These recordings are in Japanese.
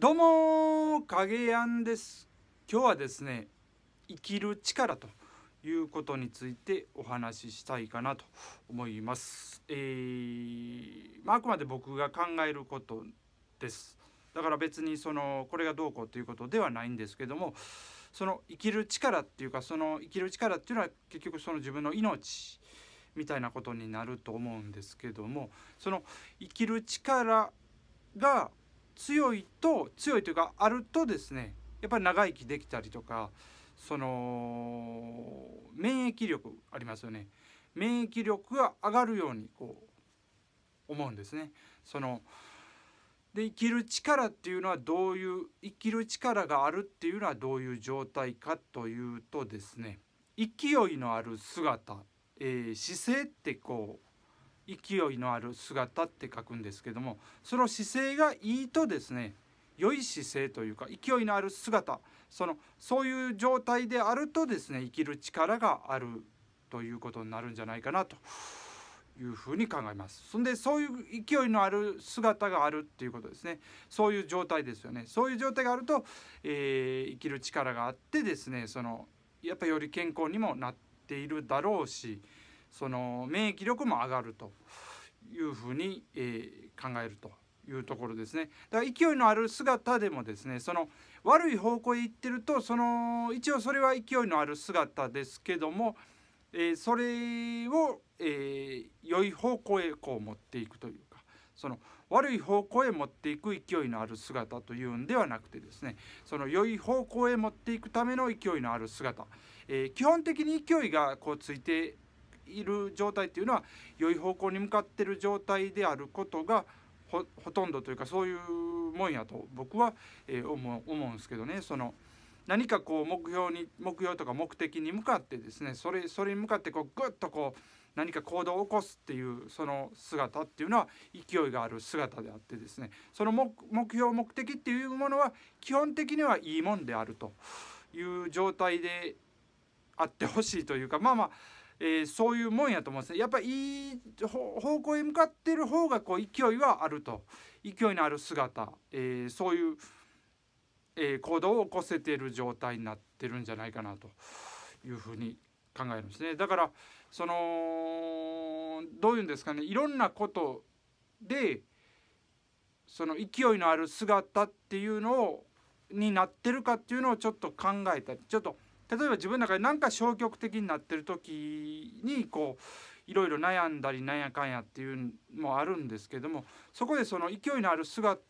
どうも影やんです今日はですね生きる力ということについてお話ししたいかなと思います、えー、まあ、くまで僕が考えることですだから別にそのこれがどうこうということではないんですけどもその生きる力っていうかその生きる力っていうのは結局その自分の命みたいなことになると思うんですけどもその生きる力が強いと強いというかあるとですねやっぱり長生きできたりとかその免疫力ありますよね免疫力が上がるようにこう思うんですね。そので生きる力っていうのはどういう生きる力があるっていうのはどういう状態かというとですね勢いのある姿、えー、姿勢ってこう勢いのある姿って書くんですけどもその姿勢がいいとですね良い姿勢というか勢いのある姿そのそういう状態であるとですね生きる力があるということになるんじゃないかなというふうに考えますそんでそういう勢いのある姿があるっていうことですねそういう状態ですよねそういう状態があると、えー、生きる力があってですねそのやっぱりより健康にもなっているだろうしその免疫力も上がるというふうに、えー、考えるというところですね。だから勢いのある姿でもですねその悪い方向へ行ってるとその一応それは勢いのある姿ですけども、えー、それを、えー、良い方向へこう持っていくというかその悪い方向へ持っていく勢いのある姿というんではなくてですねその良い方向へ持っていくための勢いのある姿、えー、基本的に勢いがこうついている状態っていうのは良い方向に向かってる状態であることがほとんどというかそういうもんやと僕は、えー、思うんですけどねその何かこう目標に目標とか目的に向かってですねそれそれに向かってこうグッとこう何か行動を起こすっていうその姿っていうのは勢いがある姿であってですねその目標目的っていうものは基本的にはいいもんであるという状態であってほしいというかまあまあえー、そういうもんやと思うんですねやっぱいい方向へ向かってる方がこう勢いはあると勢いのある姿、えー、そういう、えー、行動を起こせてる状態になってるんじゃないかなというふうに考えるんですね。だからそのどういうんですかねいろんなことでその勢いのある姿っていうのをになってるかっていうのをちょっと考えたりちょっと例えば自分の中で何か消極的になってる時にこういろいろ悩んだりなんやかんやっていうのもあるんですけどもそこでその勢いのある姿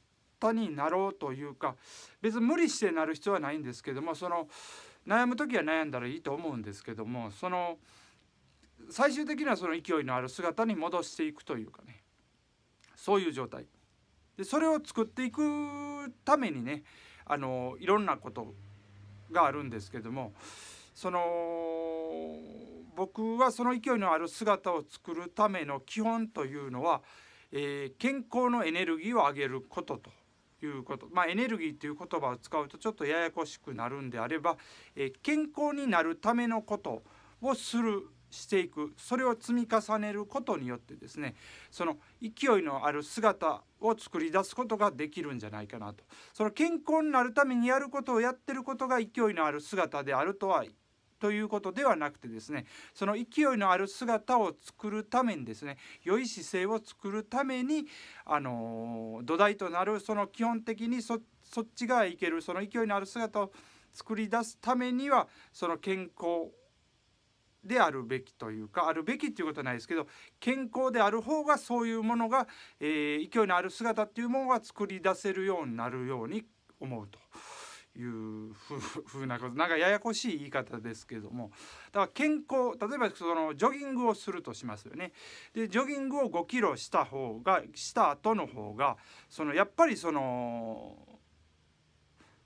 になろうというか別に無理してなる必要はないんですけどもその悩む時は悩んだらいいと思うんですけどもその最終的にはその勢いのある姿に戻していくというかねそういう状態でそれを作っていくためにねあのいろんなことがあるんですけどもその僕はその勢いのある姿を作るための基本というのは、えー、健康のエネルギーを上げることということ、まあ、エネルギーという言葉を使うとちょっとややこしくなるんであれば、えー、健康になるためのことをするしていくそれを積み重ねることによってですねその勢いのある姿を作り出すことができるんじゃないかなとその健康になるためにやることをやってることが勢いのある姿であるとはということではなくてですねその勢いのある姿を作るためにですね良い姿勢を作るためにあの土台となるその基本的にそっち側へ行けるその勢いのある姿を作り出すためにはその健康であるべきというかあるべきっていうことはないですけど健康である方がそういうものが、えー、勢いのある姿っていうものが作り出せるようになるように思うと。いうふうなことなんかややこしい言い方ですけどもだから健康例えばそのジョギングをするとしますよねでジョギングを5キロした方がした後の方がそのやっぱりその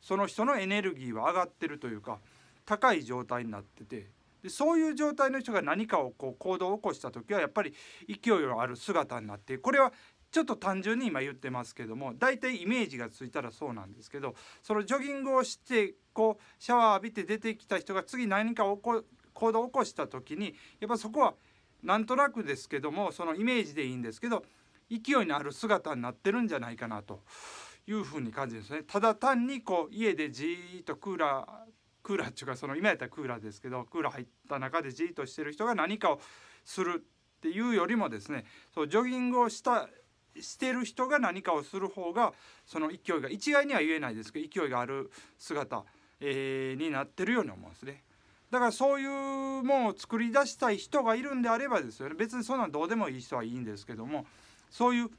その人のエネルギーは上がってるというか高い状態になっててでそういう状態の人が何かをこう行動を起こした時はやっぱり勢いのある姿になってこれはちょっと単純に今言ってますけども大体イメージがついたらそうなんですけどそのジョギングをしてこうシャワー浴びて出てきた人が次何かをこ行動を起こした時にやっぱそこはなんとなくですけどもそのイメージでいいんですけど勢いのある姿になってるんじゃないかなというふうに感じるんですね。ただ単にこう家でじーっとクーラークーラーっていうかその今やったらクーラーですけどクーラー入った中でじっとしてる人が何かをするっていうよりもですねそうジョギングをしたしてる人が何かをする方がその勢いが一概には言えないですけど勢いがある姿、えー、になってるように思うんですね。だからそういうもんを作り出したい人がいるんであればですよね別にそんなんどうでもいい人はいいんですけどもそういう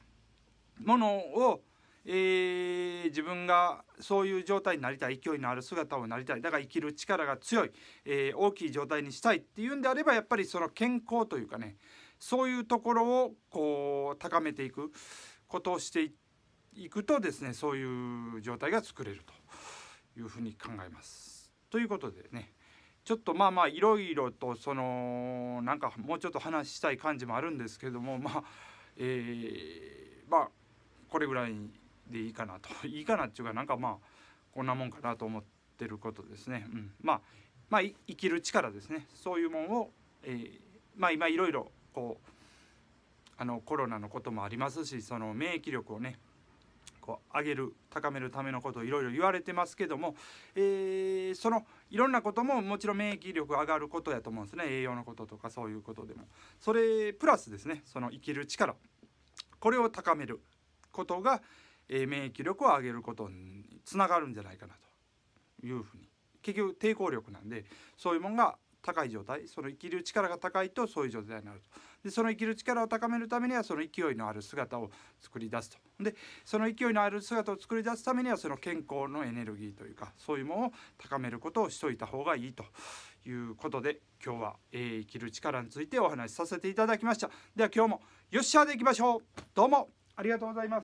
ものをえー、自分がそういう状態になりたい勢いのある姿をなりたいだから生きる力が強い、えー、大きい状態にしたいっていうんであればやっぱりその健康というかねそういうところをこう高めていくことをしていくとですねそういう状態が作れるというふうに考えます。ということでねちょっとまあまあいろいろとそのなんかもうちょっと話したい感じもあるんですけどもまあえー、まあこれぐらいにでいいかなと いいかなっていうかなんかまあこんなもんかなと思ってることですね、うん、まあまあ生きる力ですねそういうもんを、えー、まあ今いろいろこうあのコロナのこともありますしその免疫力をねこう上げる高めるためのことをいろいろ言われてますけども、えー、そのいろんなことももちろん免疫力上がることやと思うんですね栄養のこととかそういうことでもそれプラスですねその生きる力これを高めることが、免疫力を上げることにつながるんじゃないかなというふうに結局抵抗力なんでそういうもんが高い状態その生きる力が高いとそういう状態になるとでその生きる力を高めるためにはその勢いのある姿を作り出すとでその勢いのある姿を作り出すためにはその健康のエネルギーというかそういうものを高めることをしといた方がいいということで今日は、えー、生きる力についてお話しさせていただきましたでは今日もよっしゃでいきましょうどうもありがとうございます